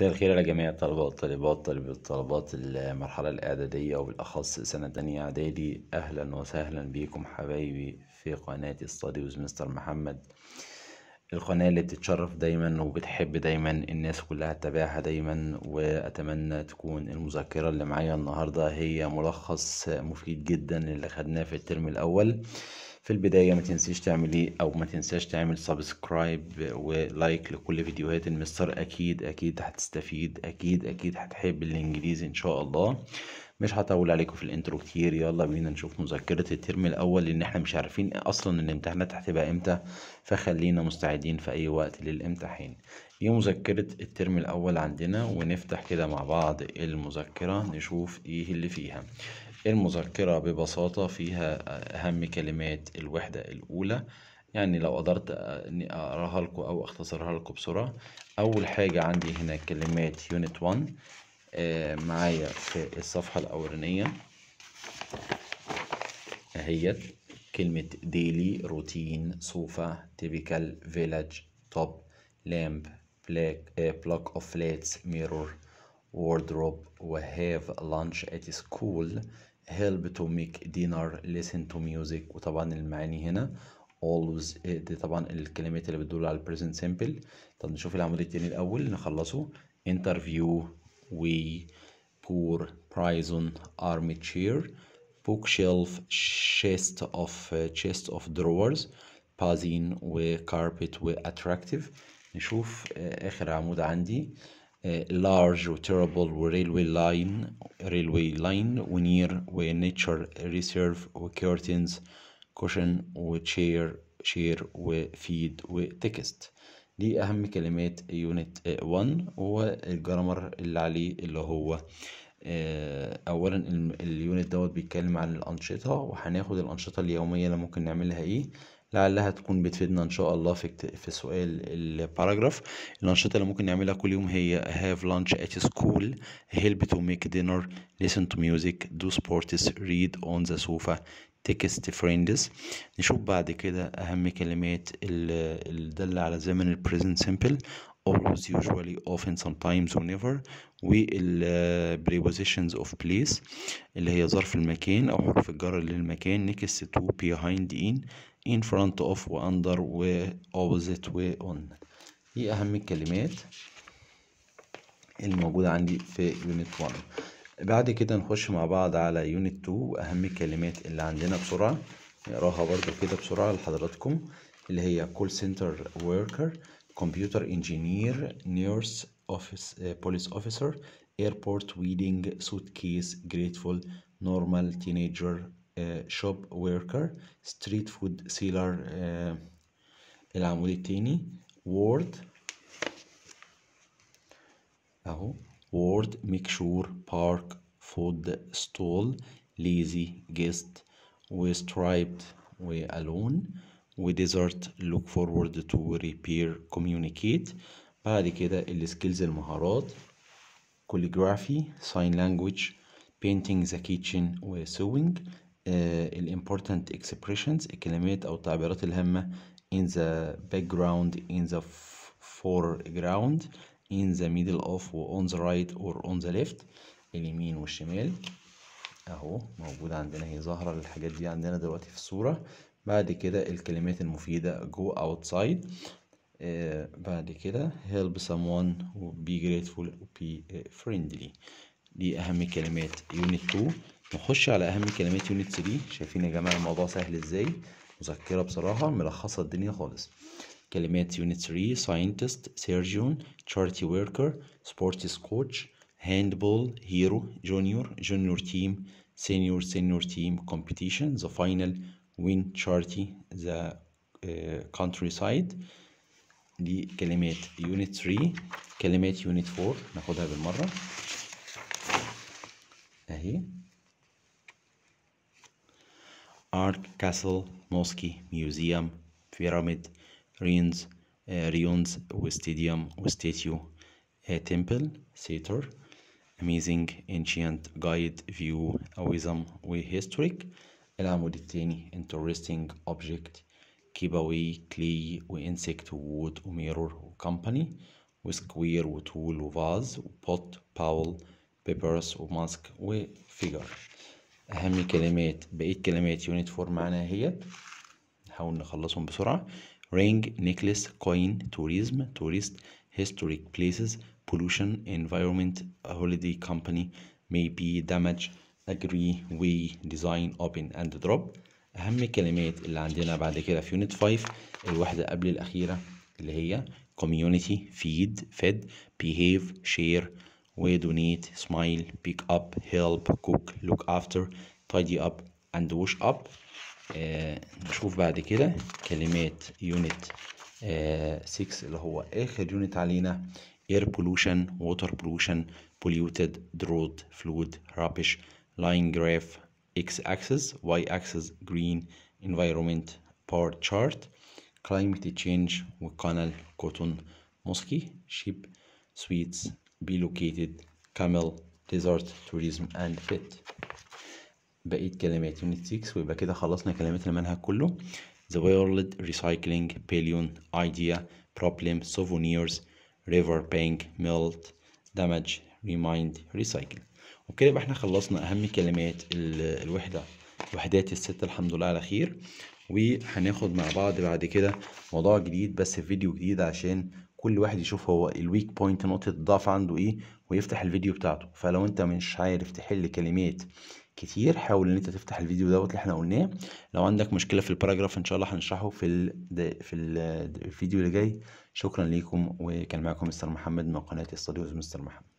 مساء الخير على جميع الطلبة والطالبات طلبة الطلبات المرحلة الإعدادية وبالأخص سنة تانية إعدادي أهلا وسهلا بيكم حبايبي في قناة استاديوز مستر محمد القناة اللي بتتشرف دايما وبتحب دايما الناس كلها تتابعها دايما وأتمنى تكون المذكرة اللي معايا النهاردة هي ملخص مفيد جدا اللي خدناه في الترم الأول في البداية ما تنسيش تعملي او ما تنساش تعمل سبسكرايب ولايك لكل فيديوهات المستر اكيد اكيد هتستفيد اكيد اكيد هتحب الانجليزي ان شاء الله مش هطول عليكم في الانترو كتير يلا بينا نشوف مذكرة الترم الاول لان احنا مش عارفين اصلا الامتحانات هتبقى امتى فخلينا مستعدين في اي وقت للامتحان دي إيه مذكرة الترم الاول عندنا ونفتح كده مع بعض المذكرة نشوف ايه اللي فيها المذكرة ببساطة فيها أهم كلمات الوحدة الأولى يعني لو قدرت إني أقراها لكم أو أختصرها لكم بسرعة أول حاجة عندي هنا كلمات يونت 1 آه، معايا في الصفحة الأولانية أهيت كلمة ديلي روتين صوفة تيبيكال فيلاج توب لامب بلاك بلوك اوف فلاتس ميرور wardrobe وهاف lunch at school help to make dinner listen to music وطبعا المعاني هنا always دي طبعا الكلمات اللي بتدل على present simple طب نشوف العمود التاني الأول نخلصه interview we poor prison armchair bookshelf chest of uh, chest of drawers و carpet و attractive نشوف آخر عمود عندي لارج وتيربل وريلوي لاين ريلوي لاين ونير ونيتشر ريسيرف وكيرتنز كوشن وتشير شير وفيد وتكست دي اهم كلمات يونت آه، 1 والجرامر اللي عليه اللي هو آه، اولا اليونت دوت بيتكلم عن الانشطه وهناخد الانشطه اليوميه اللي ممكن نعملها ايه لعلها تكون بتفيدنا ان شاء الله في في سؤال الباراجراف الانشطه اللي ممكن نعملها كل يوم هي have lunch at school help to make dinner listen to music do sports read on the sofa تكست فريندز نشوف بعد كده اهم كلمات الدالة على زمن البريزنت simple always usually often sometimes whenever وال uh, prepositions of place اللي هي ظرف المكان أو حرف الجر للمكان next to behind in in front of و under و opposite و on دي أهم الكلمات الموجودة عندي في unit 1 بعد كده نخش مع بعض على unit 2 وأهم الكلمات اللي عندنا بسرعة نقراها برضو كده بسرعة لحضراتكم اللي هي call center worker computer engineer, nurse, office, uh, police officer, airport, wedding, suitcase, grateful, normal, teenager, uh, shop worker, street food seller, uh, eh, Ward, التاني, Ward, make sure, park, food, stall, lazy, guest, we striped, we alone we desert look forward to repair communicate بعد كده السكيلز المهارات calligraphy sign language painting the kitchen و sewing الامبورتنت important expressions الكلمات او التعبيرات الهامة in the background in the foreground in the middle of و on the right or on the left اليمين والشمال اهو موجود عندنا هي ظاهرة الحاجات دي عندنا دلوقتي في الصورة بعد كده الكلمات المفيدة go outside آه بعد كده help someone be grateful be friendly دي أهم كلمات unit 2 نخش على أهم كلمات unit 3 شايفين يا جماعة الموضوع سهل ازاي مذكرة بصراحة ملخصة الدنيا خالص كلمات unit 3 scientist surgeon charity worker sports coach handball hero junior junior team senior senior team competition the final وينشارتي ذا كونتري سايد دي كلمات يونت 3 كلمات يونت 4 ناخدها بالمره اهي ارك كاسل موسكي ميوزيوم بيراميد رينز ريونز وستاديوم وستاتيو تمبل سيتر amazing ancient guide view awesome way historic العمود التاني interesting object keep away clay وانسكت وود وميرور وكمباني وسكوير وتول وفاز وبوت باول بيبرس وماسك وفيجر اهم كلمات بقية كلمات يونت فور معانا هي نحاول نخلصهم بسرعة رينج نيكلس كوين توريزم توريست historic places pollution environment holiday company may be damage agree we design open and drop اهم الكلمات اللي عندنا بعد كده في يونت 5 الوحده قبل الاخيره اللي هي community feed fed behave share ودونيت smile pick up help cook look after tidy up and wash up آه نشوف بعد كده كلمات يونت 6 آه اللي هو اخر يونت علينا air pollution water pollution polluted drought fluid rubbish line graph x-axis y-axis green environment power chart climate change وقنل cotton mosque sheep sweets be located camel desert tourism and fit بقيت كلمات unit 6 ويبقى كده خلصنا كلمات المنهج كله the world recycling paleon idea problem souvenirs river bank melt damage remind recycle وكده يبقى احنا خلصنا اهم كلمات الوحده وحدات الست الحمد لله على خير وهناخد مع بعض بعد كده موضوع جديد بس في فيديو جديد عشان كل واحد يشوف هو الويك بوينت نقطه الضعف عنده ايه ويفتح الفيديو بتاعته فلو انت مش عارف تحل كلمات كتير حاول ان انت تفتح الفيديو دوت اللي احنا قلناه لو عندك مشكله في الباراجراف ان شاء الله هنشرحه في ال في ال الفيديو اللي جاي شكرا ليكم وكان معكم مستر محمد من قناه استوديوز مستر محمد